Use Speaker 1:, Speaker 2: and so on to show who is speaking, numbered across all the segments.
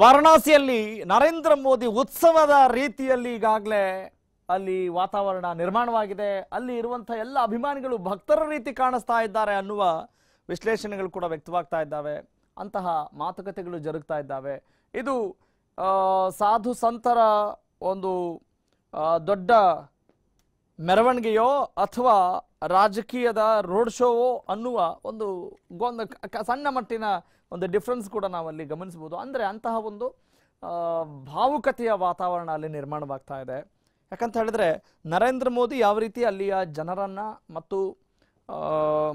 Speaker 1: ವಾರಣಾಸಿಯಲ್ಲಿ
Speaker 2: ನರೇಂದ್ರ ಮೋದಿ ಉತ್ಸವದ ರೀತಿಯಲ್ಲಿ ಈಗಾಗಲೇ ಅಲ್ಲಿ ವಾತಾವರಣ ನಿರ್ಮಾಣವಾಗಿದೆ ಅಲ್ಲಿ ಇರುವಂತಹ ಎಲ್ಲ ಅಭಿಮಾನಿಗಳು ಭಕ್ತರ ರೀತಿ ಕಾಣಿಸ್ತಾ ಇದ್ದಾರೆ ಅನ್ನುವ ವಿಶ್ಲೇಷಣೆಗಳು ಕೂಡ ವ್ಯಕ್ತವಾಗ್ತಾ ಇದ್ದಾವೆ ಅಂತಹ ಮಾತುಕತೆಗಳು ಜರುಗ್ತಾ ಇದ್ದಾವೆ ಇದು ಸಾಧು ಸಂತರ ಒಂದು ದೊಡ್ಡ ಮೆರವಣಿಗೆಯೋ ಅಥವಾ ರಾಜಕೀಯದ ರೋಡ್ ಶೋವೋ ಅನ್ನುವ ಒಂದು ಗೊಂದ ಸಣ್ಣ ಮಟ್ಟಿನ ಒಂದು ಡಿಫ್ರೆನ್ಸ್ ಕೂಡ ನಾವಲ್ಲಿ ಗಮನಿಸ್ಬೋದು ಅಂದರೆ ಅಂತಹ ಒಂದು ಭಾವುಕತೆಯ ವಾತಾವರಣ ಅಲ್ಲಿ ನಿರ್ಮಾಣವಾಗ್ತಾ ಇದೆ ಯಾಕಂತ ಹೇಳಿದ್ರೆ ನರೇಂದ್ರ ಮೋದಿ ಯಾವ ರೀತಿ ಅಲ್ಲಿಯ ಜನರನ್ನು ಮತ್ತು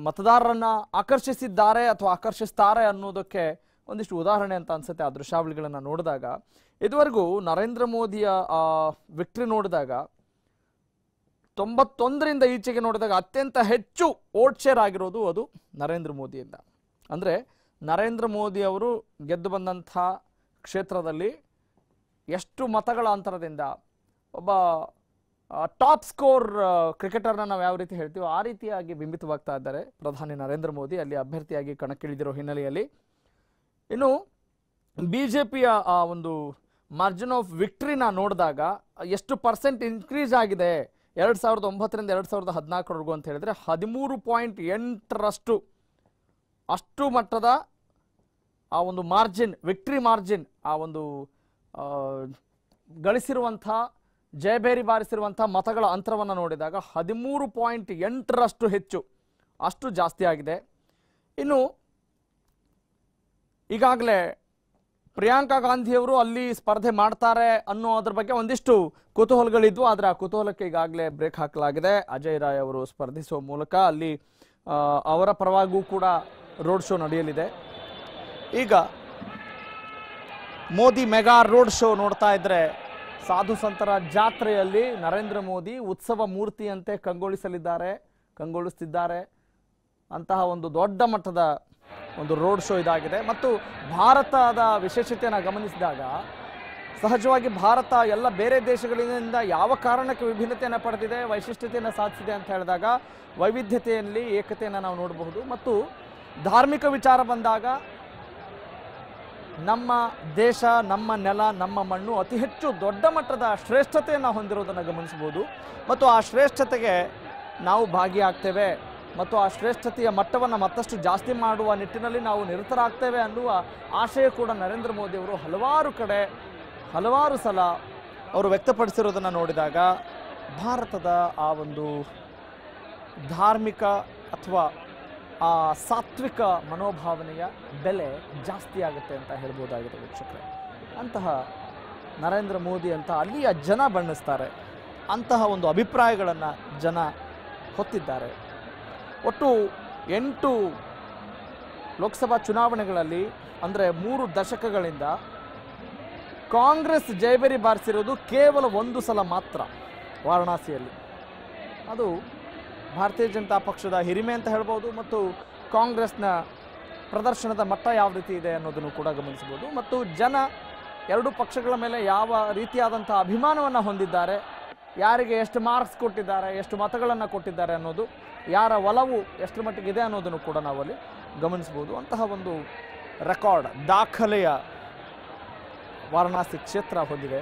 Speaker 2: ಮತದಾರರನ್ನು ಆಕರ್ಷಿಸಿದ್ದಾರೆ ಅಥವಾ ಆಕರ್ಷಿಸ್ತಾರೆ ಅನ್ನೋದಕ್ಕೆ ಒಂದಿಷ್ಟು ಉದಾಹರಣೆ ಅಂತ ಅನ್ಸುತ್ತೆ ಆ ದೃಶ್ಯಾವಳಿಗಳನ್ನು ನೋಡಿದಾಗ ಇದುವರೆಗೂ ನರೇಂದ್ರ ಮೋದಿಯ ವಿಕ್ಟ್ರಿ ನೋಡಿದಾಗ ತೊಂಬತ್ತೊಂದರಿಂದ ಈಚೆಗೆ ನೋಡಿದಾಗ ಅತ್ಯಂತ ಹೆಚ್ಚು ಓಟ್ ಶೇರ್ ಆಗಿರೋದು ಅದು ನರೇಂದ್ರ ಮೋದಿಯಿಂದ ಅಂದರೆ ನರೇಂದ್ರ ಮೋದಿ ಅವರು ಗೆದ್ದು ಬಂದಂಥ ಕ್ಷೇತ್ರದಲ್ಲಿ ಎಷ್ಟು ಮತಗಳ ಅಂತರದಿಂದ ಒಬ್ಬ ಟಾಪ್ ಸ್ಕೋರ್ ಕ್ರಿಕೆಟರ್ನ ನಾವು ಯಾವ ರೀತಿ ಹೇಳ್ತೀವೋ ಆ ರೀತಿಯಾಗಿ ಬಿಂಬಿತವಾಗ್ತಾ ಇದ್ದಾರೆ ಪ್ರಧಾನಿ ನರೇಂದ್ರ ಮೋದಿ ಅಲ್ಲಿ ಅಭ್ಯರ್ಥಿಯಾಗಿ ಕಣಕ್ಕಿಳಿದಿರೋ ಹಿನ್ನೆಲೆಯಲ್ಲಿ ಇನ್ನು ಬಿ ಜೆ ಪಿಯ ಆ ಒಂದು ಮಾರ್ಜಿನ್ ಆಫ್ ವಿಕ್ಟ್ರಿನ ನೋಡಿದಾಗ ಎಷ್ಟು ಪರ್ಸೆಂಟ್ ಇನ್ಕ್ರೀಸ್ ಆಗಿದೆ ಎರಡು ಸಾವಿರದ ಒಂಬತ್ತರಿಂದ ಎರಡು ಸಾವಿರದ ಹದಿನಾಲ್ಕರವರೆಗೂ ಅಂತ ಹೇಳಿದರೆ ಹದಿಮೂರು ಪಾಯಿಂಟ್ ಎಂಟರಷ್ಟು ಅಷ್ಟು ಮಟ್ಟದ ಆ ಒಂದು ಮಾರ್ಜಿನ್ ವಿಕ್ಟ್ರಿ ಮಾರ್ಜಿನ್ ಆ ಒಂದು ಗಳಿಸಿರುವಂಥ ಜಯಬೇರಿ ಬಾರಿಸಿರುವಂಥ ಮತಗಳ ಅಂತರವನ್ನು ನೋಡಿದಾಗ ಹದಿಮೂರು ಪಾಯಿಂಟ್ ಎಂಟರಷ್ಟು ಹೆಚ್ಚು ಅಷ್ಟು ಜಾಸ್ತಿ ಆಗಿದೆ ಇನ್ನು ಈಗಾಗಲೇ ಪ್ರಿಯಾಂಕಾ ಗಾಂಧಿಯವರು ಅಲ್ಲಿ ಸ್ಪರ್ಧೆ ಮಾಡ್ತಾರೆ ಅನ್ನೋದ್ರ ಬಗ್ಗೆ ಒಂದಿಷ್ಟು ಕುತೂಹಲಗಳಿದ್ವು ಆದರೆ ಆ ಕುತೂಹಲಕ್ಕೆ ಈಗಾಗಲೇ ಬ್ರೇಕ್ ಹಾಕಲಾಗಿದೆ ಅಜಯ್ ರಾಯ್ ಅವರು ಸ್ಪರ್ಧಿಸುವ ಮೂಲಕ ಅಲ್ಲಿ ಅವರ ಪರವಾಗೂ ಕೂಡ ರೋಡ್ ಶೋ ನಡೆಯಲಿದೆ ಈಗ ಮೋದಿ ಮೆಗಾ ರೋಡ್ ಶೋ ನೋಡ್ತಾ ಇದ್ರೆ ಸಾಧು ಸಂತರ ಜಾತ್ರೆಯಲ್ಲಿ ನರೇಂದ್ರ ಮೋದಿ ಉತ್ಸವ ಮೂರ್ತಿಯಂತೆ ಕಂಗೊಳಿಸಲಿದ್ದಾರೆ ಕಂಗೊಳಿಸ್ತಿದ್ದಾರೆ ಅಂತಹ ಒಂದು ದೊಡ್ಡ ಮಟ್ಟದ ಒಂದು ರೋಡ್ ಶೋ ಇದಾಗಿದೆ ಮತ್ತು ಭಾರತದ ವಿಶೇಷತೆಯನ್ನು ಗಮನಿಸಿದಾಗ ಸಹಜವಾಗಿ ಭಾರತ ಎಲ್ಲ ಬೇರೆ ದೇಶಗಳಿಂದ ಯಾವ ಕಾರಣಕ್ಕೆ ವಿಭಿನ್ನತೆಯನ್ನು ಪಡೆದಿದೆ ವೈಶಿಷ್ಟ್ಯತೆಯನ್ನು ಸಾಧಿಸಿದೆ ಅಂತ ಹೇಳಿದಾಗ ವೈವಿಧ್ಯತೆಯಲ್ಲಿ ಏಕತೆಯನ್ನು ನಾವು ನೋಡಬಹುದು ಮತ್ತು ಧಾರ್ಮಿಕ ವಿಚಾರ ಬಂದಾಗ ನಮ್ಮ ದೇಶ ನಮ್ಮ ನೆಲ ನಮ್ಮ ಮಣ್ಣು ಅತಿ ಹೆಚ್ಚು ದೊಡ್ಡ ಮಟ್ಟದ ಶ್ರೇಷ್ಠತೆಯನ್ನು ಹೊಂದಿರುವುದನ್ನು ಗಮನಿಸ್ಬೋದು ಮತ್ತು ಆ ಶ್ರೇಷ್ಠತೆಗೆ ನಾವು ಭಾಗಿಯಾಗ್ತೇವೆ ಮತ್ತು ಆ ಶ್ರೇಷ್ಠತೆಯ ಮಟ್ಟವನ್ನು ಮತ್ತಷ್ಟು ಜಾಸ್ತಿ ಮಾಡುವ ನಿಟ್ಟಿನಲ್ಲಿ ನಾವು ನಿರತರಾಗ್ತೇವೆ ಅನ್ನುವ ಆಶಯ ಕೂಡ ನರೇಂದ್ರ ಮೋದಿಯವರು ಹಲವಾರು ಕಡೆ ಹಲವಾರು ಸಲ ಅವರು ವ್ಯಕ್ತಪಡಿಸಿರೋದನ್ನು ನೋಡಿದಾಗ ಭಾರತದ ಆ ಒಂದು ಧಾರ್ಮಿಕ ಅಥವಾ ಆ ಸಾತ್ವಿಕ ಮನೋಭಾವನೆಯ ಬೆಲೆ ಜಾಸ್ತಿ ಆಗುತ್ತೆ ಅಂತ ಹೇಳ್ಬೋದಾಗಿದೆ ವೀಕ್ಷಕರೇ ಅಂತಹ ನರೇಂದ್ರ ಮೋದಿ ಅಂತ ಅಲ್ಲಿಯ ಜನ ಬಣ್ಣಿಸ್ತಾರೆ ಅಂತಹ ಒಂದು ಅಭಿಪ್ರಾಯಗಳನ್ನು ಜನ ಹೊತ್ತಿದ್ದಾರೆ ಒಟ್ಟು ಎಂಟು ಲೋಕಸಭಾ ಚುನಾವಣೆಗಳಲ್ಲಿ ಅಂದರೆ ಮೂರು ದಶಕಗಳಿಂದ ಕಾಂಗ್ರೆಸ್ ಜಯಬೇರಿ ಬಾರಿಸಿರೋದು ಕೇವಲ ಒಂದು ಸಲ ಮಾತ್ರ ವಾರಣಾಸಿಯಲ್ಲಿ ಅದು ಭಾರತೀಯ ಜನತಾ ಪಕ್ಷದ ಹಿರಿಮೆ ಅಂತ ಹೇಳ್ಬೋದು ಮತ್ತು ಕಾಂಗ್ರೆಸ್ನ ಪ್ರದರ್ಶನದ ಮಟ್ಟ ಯಾವ ರೀತಿ ಇದೆ ಅನ್ನೋದನ್ನು ಕೂಡ ಗಮನಿಸ್ಬೋದು ಮತ್ತು ಜನ ಎರಡು ಪಕ್ಷಗಳ ಮೇಲೆ ಯಾವ ರೀತಿಯಾದಂಥ ಅಭಿಮಾನವನ್ನು ಹೊಂದಿದ್ದಾರೆ ಯಾರಿಗೆ ಎಷ್ಟು ಮಾರ್ಕ್ಸ್ ಕೊಟ್ಟಿದ್ದಾರೆ ಎಷ್ಟು ಮತಗಳನ್ನು ಕೊಟ್ಟಿದ್ದಾರೆ ಅನ್ನೋದು ಯಾರ ಒಲವು ಎಷ್ಟರ ಇದೆ ಅನ್ನೋದನ್ನು ಕೂಡ ನಾವಲ್ಲಿ ಗಮನಿಸ್ಬೋದು ಅಂತಹ ಒಂದು ರೆಕಾರ್ಡ್ ದಾಖಲೆಯ ವಾರಣಾಸಿ ಕ್ಷೇತ್ರ ಹೊಂದಿದೆ